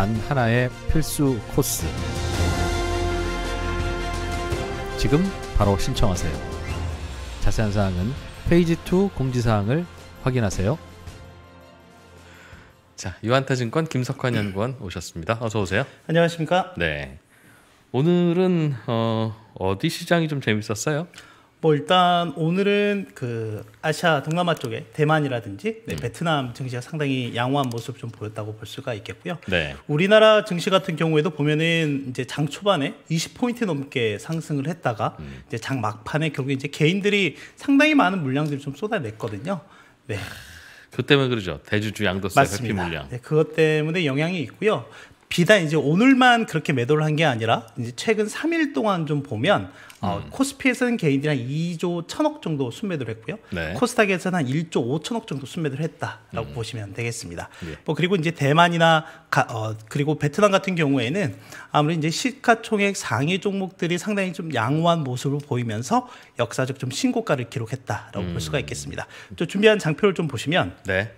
단 하나의 필수 코스. 지금 바로 신청하세요. 자세한 사항은 페이지 2 공지사항을 확인하세요. 자, 유한타증권 김석환 연구원 오셨습니다. 어서 오세요. 안녕하십니까? 네. 오늘은 어, 어디 시장이 좀 재밌었어요? 뭐 일단 오늘은 그 아시아 동남아 쪽에 대만이라든지 네, 음. 베트남 증시가 상당히 양호한 모습 좀 보였다고 볼 수가 있겠고요. 네. 우리나라 증시 같은 경우에도 보면은 이제 장 초반에 20포인트 넘게 상승을 했다가 음. 이제 장 막판에 결국 이제 개인들이 상당히 많은 물량들을 좀 쏟아냈거든요. 네. 그 때문에 그러죠. 대주주 양도세 회피 물량. 네, 그것 때문에 영향이 있고요. 비단 이제 오늘만 그렇게 매도를 한 게 아니라 이제 최근 3일 동안 좀 보면 어, 음. 코스피에서는 개인들이 한 2조 1천억 정도 순매도를 했고요. 네. 코스닥에서는 한 1조 5천억 정도 순매도를 했다라고 음. 보시면 되겠습니다. 예. 뭐 그리고 이제 대만이나 가, 어, 그리고 베트남 같은 경우에는 아무래도 이제 시가총액 상위 종목들이 상당히 좀 양호한 모습을 보이면서 역사적 좀 신고가를 기록했다라고 음. 볼 수가 음. 있겠습니다. 또 준비한 장표를 좀 보시면 네.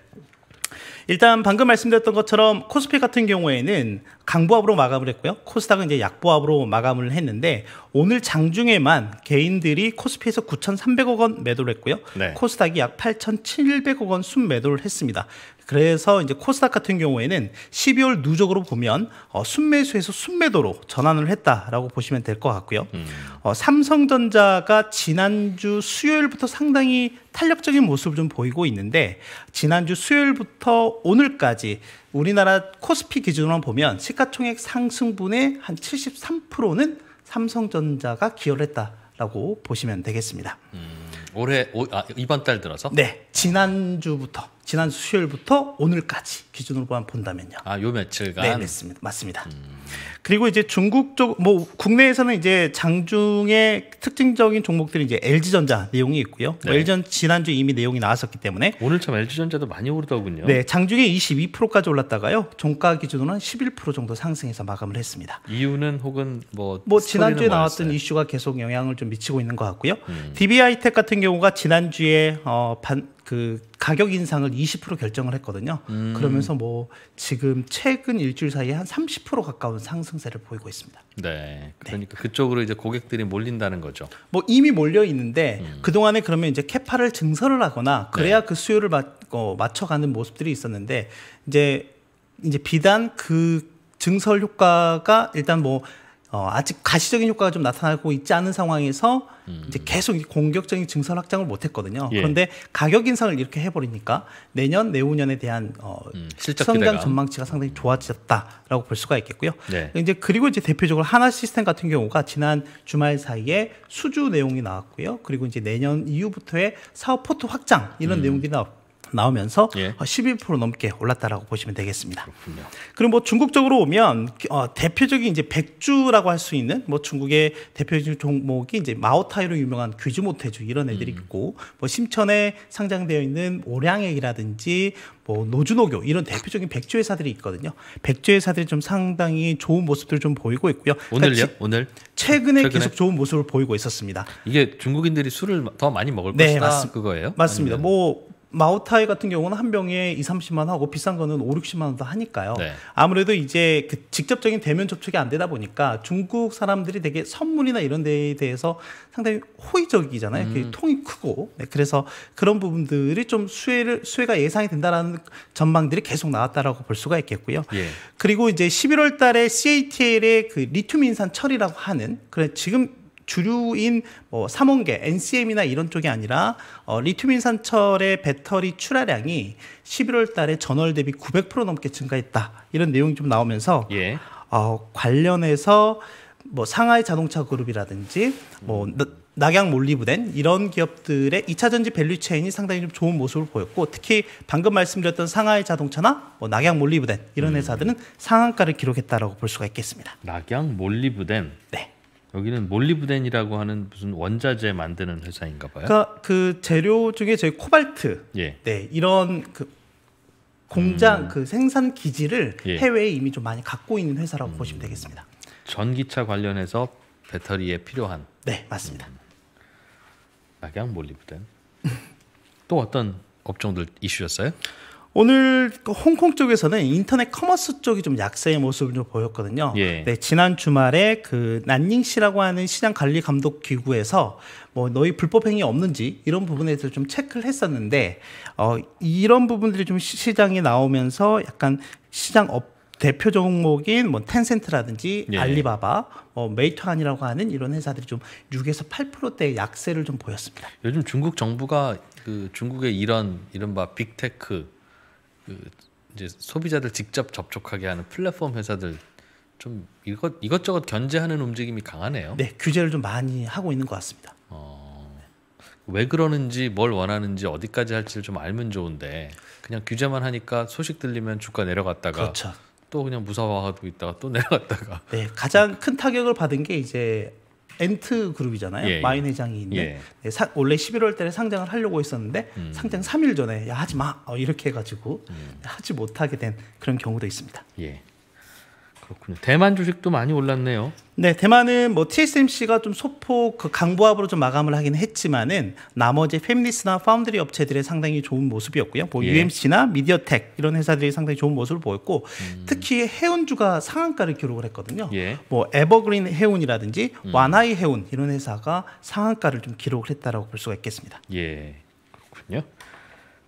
일단 방금 말씀드렸던 것처럼 코스피 같은 경우에는 강보합으로 마감을 했고요. 코스닥은 이제 약보합으로 마감을 했는데 오늘 장중에만 개인들이 코스피에서 9,300억 원 매도를 했고요. 네. 코스닥이 약 8,700억 원 순매도를 했습니다. 그래서 이제 코스닥 같은 경우에는 12월 누적으로 보면 어, 순매수에서 순매도로 전환을 했다라고 보시면 될 것 같고요. 음. 어, 삼성전자가 지난주 수요일부터 상당히 탄력적인 모습을 좀 보이고 있는데 지난주 수요일부터 오늘까지 우리나라 코스피 기준으로 보면 시가총액 상승분의 한 73%는 삼성전자가 기여를 했다라고 보시면 되겠습니다. 음, 올해 오, 아, 이번 달 들어서? 네, 지난주부터 지난 수요일부터 오늘까지 기준으로 본다면요. 아, 요 며칠간. 네, 맞습니다. 맞습니다. 음. 그리고 이제 중국 쪽 뭐 국내에서는 이제 장중의 특징적인 종목들이 이제 LG전자 내용이 있고요. 뭐 네. 뭐 LG전 지난주 이미 내용이 나왔었기 때문에 오늘 참 LG전자도 많이 오르더군요. 네, 장중에 22%까지 올랐다가요. 종가 기준으로는 11% 정도 상승해서 마감을 했습니다. 이유는 혹은 뭐, 뭐 지난주에 나왔던 뭐였어요? 이슈가 계속 영향을 좀 미치고 있는 것 같고요. 음. DBI텍 같은 경우가 지난주에 어, 반, 그 가격 인상을 20% 결정을 했거든요. 음. 그러면서 뭐 지금 최근 일주일 사이에 한 30% 가까운 상승세를 보이고 있습니다. 네. 그러니까 네. 그쪽으로 이제 고객들이 몰린다는 거죠. 뭐 이미 몰려 있는데 음. 그동안에 그러면 이제 캐파를 증설을 하거나 그래야 네. 그 수요를 맞, 어, 맞춰가는 모습들이 있었는데 이제 이제 비단 그 증설 효과가 일단 뭐 어, 아직 가시적인 효과가 좀 나타나고 있지 않은 상황에서 음. 이제 계속 공격적인 증설 확장을 못했거든요. 예. 그런데 가격 인상을 이렇게 해버리니까 내년 내후년에 대한 어, 음. 성장 기대감. 전망치가 상당히 좋아졌다라고 볼 수가 있겠고요. 네. 이제 그리고 이제 대표적으로 하나 시스템 같은 경우가 지난 주말 사이에 수주 내용이 나왔고요. 그리고 이제 내년 이후부터의 사업 포트 확장 이런 음. 내용들이 나왔고. 나오면서 예. 12% 어, 넘게 올랐다라고 보시면 되겠습니다. 그렇군요. 그럼 뭐 중국적으로 보면 어, 대표적인 이제 백주라고 할 수 있는 뭐 중국의 대표적인 종목이 이제 마오타이로 유명한 귀주모태주 이런 애들이 음. 있고 뭐 심천에 상장되어 있는 오량액이라든지 뭐 노주노교 이런 대표적인 백주 회사들이 있거든요. 백주 회사들이 좀 상당히 좋은 모습들을 좀 보이고 있고요. 그러니까 오늘요? 그러니까 오늘 최근에, 최근에, 계속 좋은 모습을 보이고 있었습니다. 이게 중국인들이 술을 더 많이 먹을 네, 것이다 맞습, 그거예요? 맞습니다. 아니면... 뭐 마오타이 같은 경우는 한 병에 2, 30만 하고 비싼 거는 5, 60만 원도 하니까요. 네. 아무래도 이제 그 직접적인 대면 접촉이 안 되다 보니까 중국 사람들이 되게 선물이나 이런 데에 대해서 상당히 호의적이잖아요. 그 음. 그 통이 크고. 네, 그래서 그런 부분들이 좀 수혜를 수혜가 예상이 된다라는 전망들이 계속 나왔다라고 볼 수가 있겠고요. 예. 그리고 이제 11월 달에 CATL의 그 리튬 인산 처리라고 하는 그래 지금 주류인 뭐 삼원계, NCM이나 이런 쪽이 아니라 어, 리튬인 산철의 배터리 출하량이 11월 달에 전월 대비 900% 넘게 증가했다. 이런 내용이 좀 나오면서 예. 어, 관련해서 뭐 상하이 자동차 그룹이라든지 뭐 음. 낙양 몰리브덴 이런 기업들의 2차 전지 밸류체인이 상당히 좀 좋은 모습을 보였고 특히 방금 말씀드렸던 상하이 자동차나 뭐 낙양 몰리브덴 이런 음. 회사들은 상한가를 기록했다라고 볼 수가 있겠습니다. 낙양 몰리브덴. 네. 여기는 몰리브덴이라고 하는 무슨 원자재 만드는 회사인가 봐요. 그러니까 그 재료 중에 저희 코발트, 예. 네 이런 그 공장 음. 그 생산 기지를 예. 해외에 이미 좀 많이 갖고 있는 회사라고 음. 보시면 되겠습니다. 전기차 관련해서 배터리에 필요한. 네 맞습니다. 낙양 음. 아, 몰리브덴. 또 어떤 업종들 이슈였어요? 오늘 그 홍콩 쪽에서는 인터넷 커머스 쪽이 좀 약세의 모습을 좀 보였거든요. 예. 네, 지난 주말에 그 난닝시라고 하는 시장 관리 감독 기구에서 뭐 너희 불법 행위 없는지 이런 부분에 대해서 좀 체크를 했었는데 어 이런 부분들이 좀 시장에 나오면서 약간 시장 업 대표 종목인 뭐 텐센트라든지 예. 알리바바, 뭐 메이투안이라고 하는 이런 회사들이 좀 6에서 8%대의 약세를 좀 보였습니다. 요즘 중국 정부가 그 중국의 이런 이른바 빅테크 그 이제 소비자들 직접 접촉하게 하는 플랫폼 회사들 좀 이것 이것저것 견제하는 움직임이 강하네요. 네, 규제를 좀 많이 하고 있는 것 같습니다. 어, 왜 그러는지 뭘 원하는지 어디까지 할지를 좀 알면 좋은데 그냥 규제만 하니까 소식 들리면 주가 내려갔다가 그렇죠. 또 그냥 무사화하고 있다가 또 내려갔다가 네, 가장 큰 타격을 받은 게 이제 엔트 그룹이잖아요. 예, 예, 마인 회장이 있는데 예. 네, 사, 원래 11월 달에 상장을 하려고 했었는데 음. 상장 3일 전에 야 하지 마 어, 이렇게 해가지고 음. 하지 못하게 된 그런 경우도 있습니다. 예. 그렇군요. 대만 주식도 많이 올랐네요. 네, 대만은 뭐 TSMC가 좀 소폭 그 강보합으로 좀 마감을 하긴 했지만은 나머지 페미니스나 파운드리 업체들의 상당히 좋은 모습이었고요. 뭐 예. UMC나 미디어텍 이런 회사들이 상당히 좋은 모습을 보였고 음. 특히 해운주가 상한가를 기록을 했거든요. 예. 뭐 에버그린 해운이라든지 음. 와나이 해운 이런 회사가 상한가를 좀 기록을 했다라고 볼 수가 있겠습니다. 예. 그렇군요.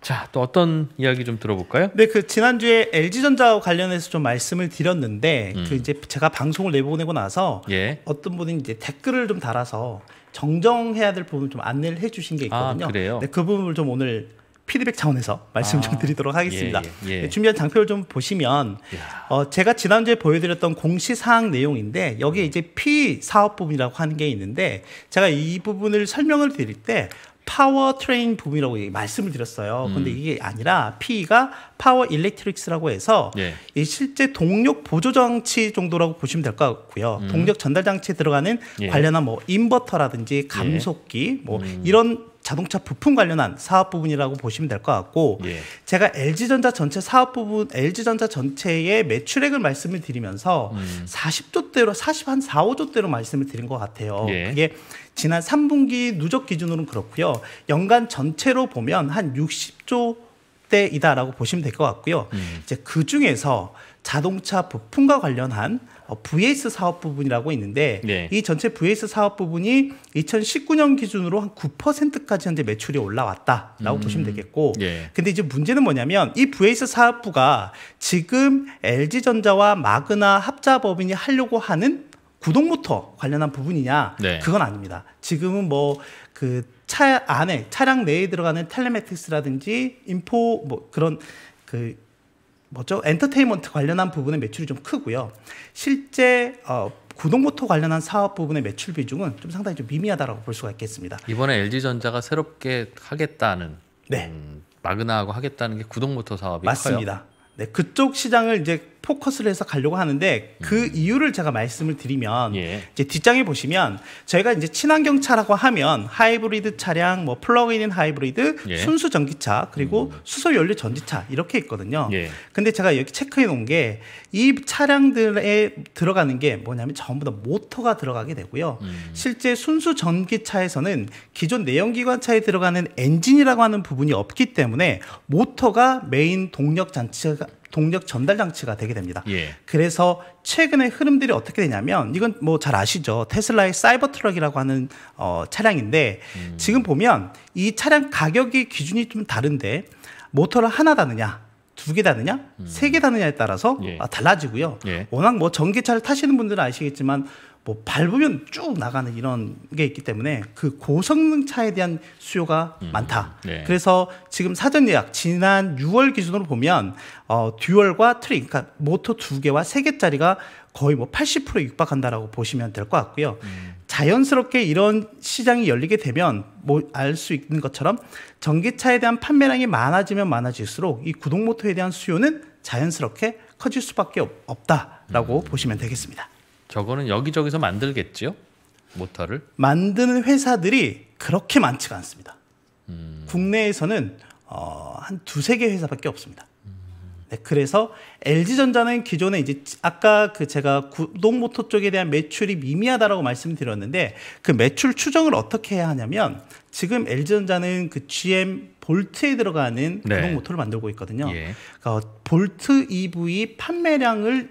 자, 또 어떤 이야기 좀 들어볼까요? 네, 그 지난주에 LG전자 와 관련해서 좀 말씀을 드렸는데 음. 그 이제 제가 방송을 내보내고 나서 예. 어떤 분이 이제 댓글을 좀 달아서 정정해야 될 부분 을좀 안내를 해 주신 게 아, 있거든요. 아, 그래요? 네, 그 부분을 좀 오늘 피드백 차원에서 말씀 아, 좀 드리도록 하겠습니다. 예, 예. 네, 준비한 장표를 좀 보시면 어, 제가 지난주에 보여드렸던 공시사항 내용인데 여기에 음. 이제 피사업 부분이라고 하는 게 있는데 제가 이 부분을 설명을 드릴 때 파워 트레인 붐이라고 말씀을 드렸어요. 음. 근데 이게 아니라 PE가 파워 일렉트릭스라고 해서 예. 실제 동력 보조 장치 정도라고 보시면 될 것 같고요. 음. 동력 전달 장치에 들어가는 예. 관련한 뭐 인버터라든지 감속기 예. 뭐 음. 이런 자동차 부품 관련한 사업 부분이라고 보시면 될 것 같고 예. 제가 LG전자 전체 사업 부분 LG전자 전체의 매출액을 말씀을 드리면서 음. 40조대로 40한 4, 5조대로 말씀을 드린 것 같아요. 예. 그게 지난 3분기 누적 기준으로는 그렇고요. 연간 전체로 보면 한 60조 대이다라고 보시면 될 것 같고요. 음. 이제 그 중에서 자동차 부품과 관련한 어, VS 사업 부분이라고 있는데 네. 이 전체 VS 사업 부분이 2019년 기준으로 한 9%까지 현재 매출이 올라왔다라고 음. 보시면 되겠고 네. 근데 이제 문제는 뭐냐면 이 VS 사업부가 지금 LG전자와 마그나 합자법인이 하려고 하는 구동 모터 관련한 부분이냐 네. 그건 아닙니다. 지금은 뭐 그 차 안에 차량 내에 들어가는 텔레매틱스라든지 인포 뭐 그런 그 뭐죠? 엔터테인먼트 관련한 부분의 매출이 좀 크고요. 실제 어, 구동모터 관련한 사업 부분의 매출 비중은 좀 상당히 좀 미미하다라고 볼 수가 있겠습니다. 이번에 LG 전자가 새롭게 하겠다는 네. 음, 마그나하고 하겠다는 게 구동모터 사업이 맞습니다. 커요. 네, 그쪽 시장을 이제 포커스를 해서 가려고 하는데 그 음. 이유를 제가 말씀을 드리면 예. 이제 뒷장에 보시면 저희가 이제 친환경 차라고 하면 하이브리드 차량, 뭐 플러그인 하이브리드, 예. 순수 전기차 그리고 음. 수소 연료 전지차 이렇게 있거든요. 예. 근데 제가 여기 체크해 놓은 게 이 차량들에 들어가는 게 뭐냐면 전부 다 모터가 들어가게 되고요. 음. 실제 순수 전기차에서는 기존 내연기관차에 들어가는 엔진이라고 하는 부분이 없기 때문에 모터가 메인 동력 장치가 동력 전달 장치가 되게 됩니다. 예. 그래서 최근의 흐름들이 어떻게 되냐면 이건 뭐 잘 아시죠. 테슬라의 사이버 트럭이라고 하는 어, 차량인데 음. 지금 보면 이 차량 가격이 기준이 좀 다른데 모터를 하나 다느냐 두 개 다느냐, 음. 세개 다느냐에 따라서 예. 아, 달라지고요. 예. 워낙 뭐 전기차를 타시는 분들은 아시겠지만 뭐 밟으면 쭉 나가는 이런 게 있기 때문에 그 고성능 차에 대한 수요가 음, 많다. 네. 그래서 지금 사전 예약 지난 6월 기준으로 보면 어 듀얼과 트릭 그러니까 모터 두 개와 세 개짜리가 거의 뭐 80% 육박한다라고 보시면 될 것 같고요. 음. 자연스럽게 이런 시장이 열리게 되면 뭐 알 수 있는 것처럼 전기차에 대한 판매량이 많아지면 많아질수록 이 구동 모터에 대한 수요는 자연스럽게 커질 수밖에 없다라고 음. 보시면 되겠습니다. 저거는 여기저기서 만들겠지요? 모터를? 만드는 회사들이 그렇게 많지가 않습니다. 음. 국내에서는 어, 한 두세 개 회사밖에 없습니다. 네, 그래서 LG전자는 기존에 이제 아까 그 제가 구동모터 쪽에 대한 매출이 미미하다라고 말씀드렸는데 그 매출 추정을 어떻게 해야 하냐면 지금 LG전자는 그 GM 볼트에 들어가는 네. 구동모터를 만들고 있거든요. 예. 그러니까 볼트 EV 판매량을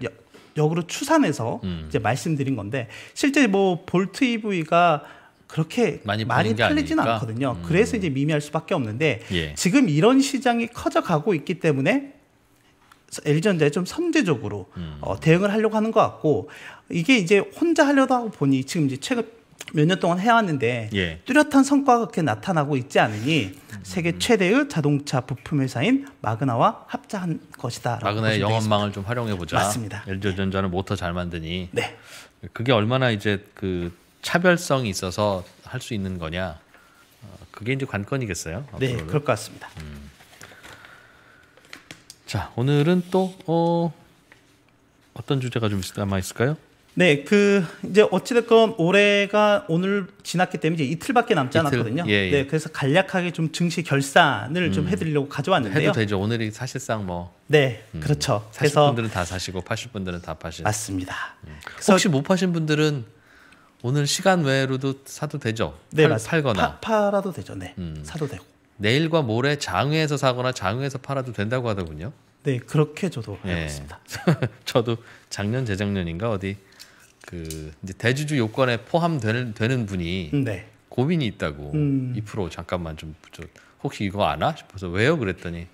역으로 추산해서 음. 이제 말씀드린 건데 실제 뭐 볼트 EV가 그렇게 많이, 많이 팔리지는 않거든요. 음. 그래서 이제 미미할 수밖에 없는데 예. 지금 이런 시장이 커져가고 있기 때문에 LG전자에 좀 선제적으로 음. 어, 대응을 하려고 하는 것 같고 이게 이제 혼자 하려다 보니 지금 이제 최근 몇년 동안 해왔는데 예. 뚜렷한 성과가 그렇게 나타나고 있지 않으니 세계 음. 최대의 자동차 부품 회사인 마그나와 합작한 것이다. 마그나의 영업망을 좀 활용해 보자. 맞습니다. LG전자는 네. 모터 잘 만드니 네. 그게 얼마나 이제 그 차별성이 있어서 할 수 있는 거냐 어, 그게 이제 관건이겠어요. 네, 앞으로는. 그럴 것 같습니다. 음. 자, 오늘은 또 어, 어떤 주제가 좀 남아 있을까요? 네, 그 이제 어찌됐건 올해가 오늘 지났기 때문에 이제 이틀밖에 남지 이틀? 않았거든요. 예, 예. 네, 그래서 간략하게 좀 증시 결산을 음. 좀 해드리려고 가져왔는데요. 해도 되죠. 오늘이 사실상 뭐. 네, 음, 그렇죠. 40 그래서 분들은 다 사시고 80 분들은 다 파시. 맞습니다. 음. 혹시 못 파신 분들은 오늘 시간 외로도 사도 되죠. 네, 팔, 맞습니다. 팔거나 파, 팔아도 되죠. 네, 음. 사도 되고. 내일과 모레 장외에서 사거나 장외에서 팔아도 된다고 하더군요. 네, 그렇게 저도 예. 알고 네. 있습니다. 저도 작년 재작년인가 어디 그 이제 대주주 요건에 포함되는 되는 분이 네. 고민이 있다고 음. 2% 잠깐만 좀 저, 혹시 이거 아나 싶어서 왜요 그랬더니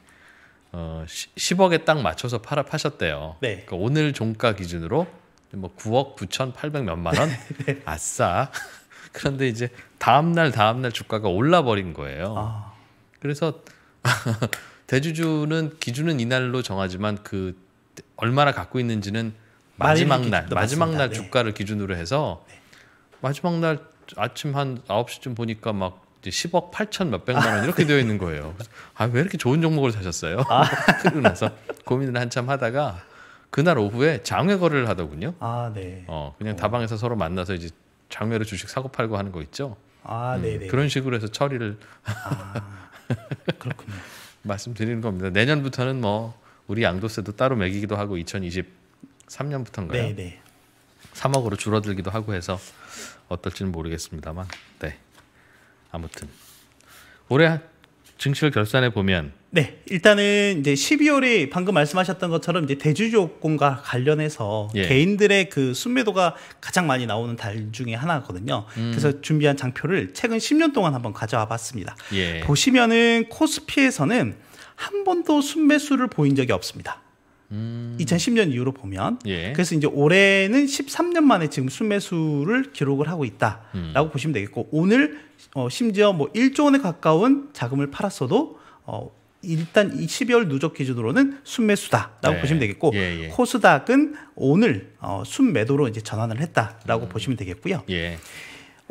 어 10억에 딱 맞춰서 팔아 파셨대요. 네. 그러니까 오늘 종가 기준으로 뭐 9억 9천 8 0 몇만 원 네. 아싸. 그런데 이제 다음 날 다음 날 주가가 올라 버린 거예요. 아. 그래서 대주주는 기준은 이날로 정하지만 그 얼마나 갖고 있는지는 마지막 날 마지막 날 네. 주가를 기준으로 해서 네. 마지막 날 아침 한 9시쯤 보니까 막 이제 10억 8천 몇백만 원 이렇게 아, 되어 있는 거예요. 아, 왜 이렇게 좋은 종목을 사셨어요? 아. 그러면서 고민을 한참 하다가 그날 오후에 장외거래를 하더군요. 아, 네. 어, 그냥 어. 다방에서 서로 만나서 이제 장외로 주식 사고 팔고 하는 거 있죠. 아, 음, 네, 네. 음, 그런 식으로 해서 처리를 아, 그렇군요. 말씀드리는 겁니다. 내년부터는 뭐 우리 양도세도 따로 매기기도 하고 2020 3년부터인가요? 네, 네. 3억으로 줄어들기도 하고 해서 어떨지는 모르겠습니다만, 네. 아무튼 올해 증시를 결산해 보면 네 일단은 이제 12월에 방금 말씀하셨던 것처럼 이제 대주주권과 관련해서 예. 개인들의 그 순매도가 가장 많이 나오는 달 중에 하나거든요. 음. 그래서 준비한 장표를 최근 10년 동안 한번 가져와봤습니다. 예. 보시면은 코스피에서는 한 번도 순매수를 보인 적이 없습니다. 음. 2010년 이후로 보면 예. 그래서 이제 올해는 13년 만에 지금 순매수를 기록을 하고 있다라고 음. 보시면 되겠고 오늘 어, 심지어 뭐 1조 원에 가까운 자금을 팔았어도 어, 일단 이 12월 누적 기준으로는 순매수다라고 네. 보시면 되겠고 예, 예. 코스닥은 오늘 어, 순매도로 이제 전환을 했다라고 음. 보시면 되겠고요. 예.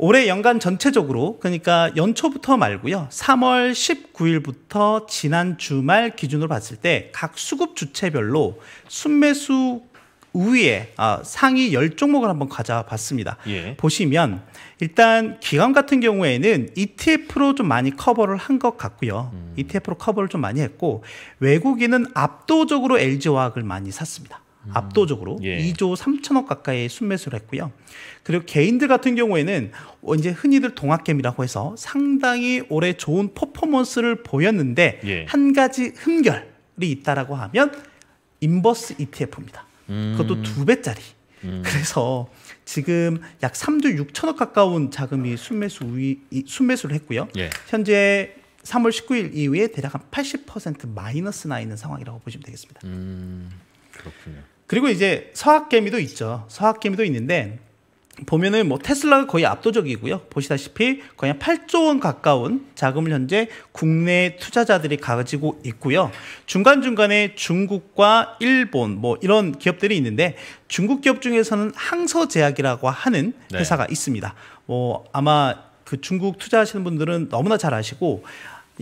올해 연간 전체적으로 그러니까 연초부터 말고요. 3월 19일부터 지난 주말 기준으로 봤을 때 각 수급 주체별로 순매수 우위에 아, 상위 1 0 종목을 한번 가져봤습니다. 예. 보시면 일단 기관 같은 경우에는 ETF로 좀 많이 커버를 한 것 같고요. 음. ETF로 커버를 좀 많이 했고 외국인은 압도적으로 LG화학을 많이 샀습니다. 음. 압도적으로 예. 2조 3천억 가까이 순매수를 했고요. 그리고 개인들 같은 경우에는 이제 흔히들 동학개미라고 해서 상당히 올해 좋은 퍼포먼스를 보였는데 예. 한 가지 흠결이 있다라고 하면 인버스 ETF입니다. 음. 그것도 두 배짜리. 음. 그래서 지금 약 3조 6천억 가까운 자금이 순매수 우위, 순매수를 했고요. 예. 현재 3월 19일 이후에 대략 한 80% 마이너스 나 있는 상황이라고 보시면 되겠습니다. 음. 그렇군요. 그리고 이제 서학개미도 있죠. 서학개미도 있는데 보면은 뭐 테슬라가 거의 압도적이고요. 보시다시피 거의 한 8조 원 가까운 자금을 현재 국내 투자자들이 가지고 있고요. 중간중간에 중국과 일본 뭐 이런 기업들이 있는데 중국 기업 중에서는 항서제약이라고 하는 네. 회사가 네. 있습니다. 뭐 아마 그 중국 투자하시는 분들은 너무나 잘 아시고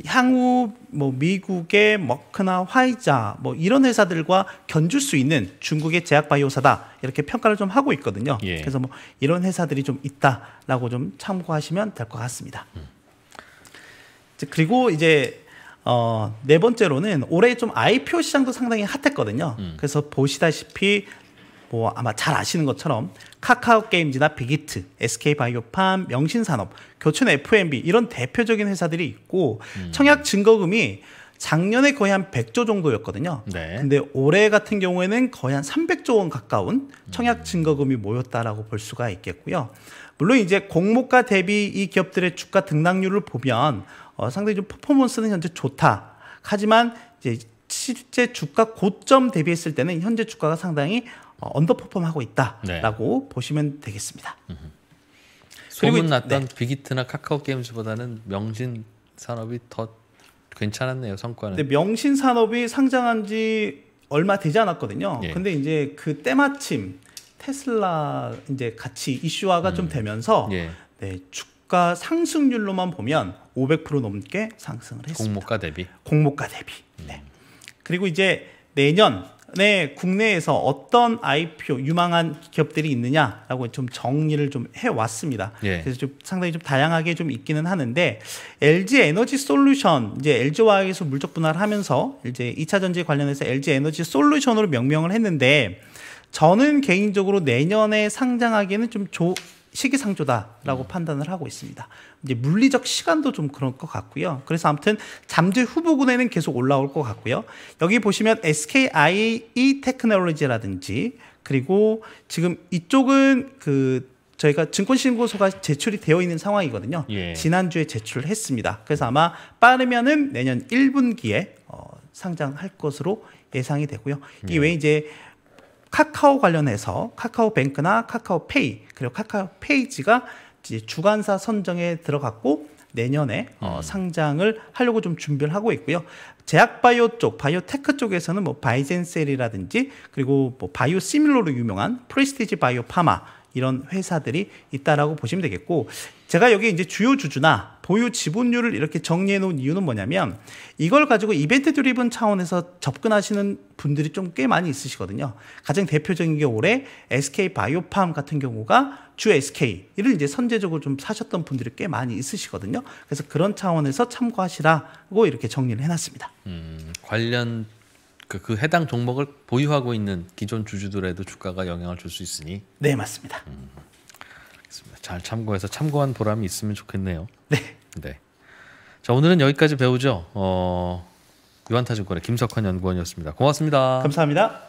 향후 뭐 미국의 머크나 화이자 뭐 이런 회사들과 견줄 수 있는 중국의 제약 바이오사다 이렇게 평가를 좀 하고 있거든요. 예. 그래서 뭐 이런 회사들이 좀 있다라고 좀 참고하시면 될 것 같습니다. 음. 그리고 이제 어, 네 번째로는 올해 좀 IPO 시장도 상당히 핫했거든요. 음. 그래서 보시다시피 뭐 아마 잘 아시는 것처럼 카카오 게임즈나 빅히트, SK 바이오팜, 명신산업, 교촌 F&B m 이런 대표적인 회사들이 있고 음. 청약 증거금이 작년에 거의 한 100조 정도였거든요. 네. 근데 올해 같은 경우에는 거의 한 300조 원 가까운 청약 음. 증거금이 모였다라고 볼 수가 있겠고요. 물론 이제 공모가 대비 이 기업들의 주가 등락률을 보면 어, 상당히 좀 퍼포먼스는 현재 좋다. 하지만 이제 실제 주가 고점 대비했을 때는 현재 주가가 상당히 어, 언더퍼폼하고 있다라고 네. 보시면 되겠습니다. 소문났던 네. 빅히트나 카카오 게임즈보다는 명신 산업이 더 괜찮았네요 성과는. 근데 명신 산업이 상장한 지 얼마 되지 않았거든요. 예. 근데 이제 그 때마침 테슬라 이제 같이 이슈화가 음. 좀 되면서 예. 네, 주가 상승률로만 보면 500% 넘게 상승을 했습니다. 공모가 대비. 공모가 대비. 네. 음. 네. 그리고 이제 내년 네, 국내에서 어떤 IPO 유망한 기업들이 있느냐라고 좀 정리를 좀 해왔습니다. 예. 그래서 좀 상당히 좀 다양하게 좀 있기는 하는데 LG 에너지 솔루션 이제 LG화학에서 물적 분할을 하면서 이제 2차 전지 관련해서 LG 에너지 솔루션으로 명명을 했는데 저는 개인적으로 내년에 상장하기에는 좀 조, 시기상조다라고 음. 판단을 하고 있습니다. 이제 물리적 시간도 좀 그런 것 같고요. 그래서 아무튼 잠재 후보군에는 계속 올라올 것 같고요. 여기 보시면 SKIE 테크놀로지라든지 그리고 지금 이쪽은 그 저희가 증권신고서가 제출이 되어 있는 상황이거든요. 예. 지난주에 제출을 했습니다. 그래서 아마 빠르면은 내년 1분기에 어, 상장할 것으로 예상이 되고요. 이외왜 예. 이제 카카오 관련해서 카카오뱅크나 카카오페이 그리고 카카오페이지가 주관사 선정에 들어갔고 내년에 어, 음. 상장을 하려고 좀 준비를 하고 있고요. 제약바이오 쪽, 바이오테크 쪽에서는 뭐 바이젠셀이라든지 그리고 뭐바이오시밀러로 유명한 프리스티지 바이오파마 이런 회사들이 있다라고 보시면 되겠고 제가 여기 이제 주요 주주나 보유 지분율을 이렇게 정리해 놓은 이유는 뭐냐면 이걸 가지고 이벤트 드리븐 차원에서 접근하시는 분들이 좀 꽤 많이 있으시거든요. 가장 대표적인 게 올해 SK 바이오팜 같은 경우가 주 SK를 이제 선제적으로 좀 사셨던 분들이 꽤 많이 있으시거든요. 그래서 그런 차원에서 참고하시라고 이렇게 정리를 해놨습니다. 음, 관련 그, 그 해당 종목을 보유하고 있는 기존 주주들에도 주가가 영향을 줄 수 있으니 네 맞습니다. 음, 잘 참고해서 참고한 보람이 있으면 좋겠네요. 네. 네. 자 오늘은 여기까지 배우죠. 어, 유한타증권의 김석환 연구원이었습니다. 고맙습니다. 감사합니다.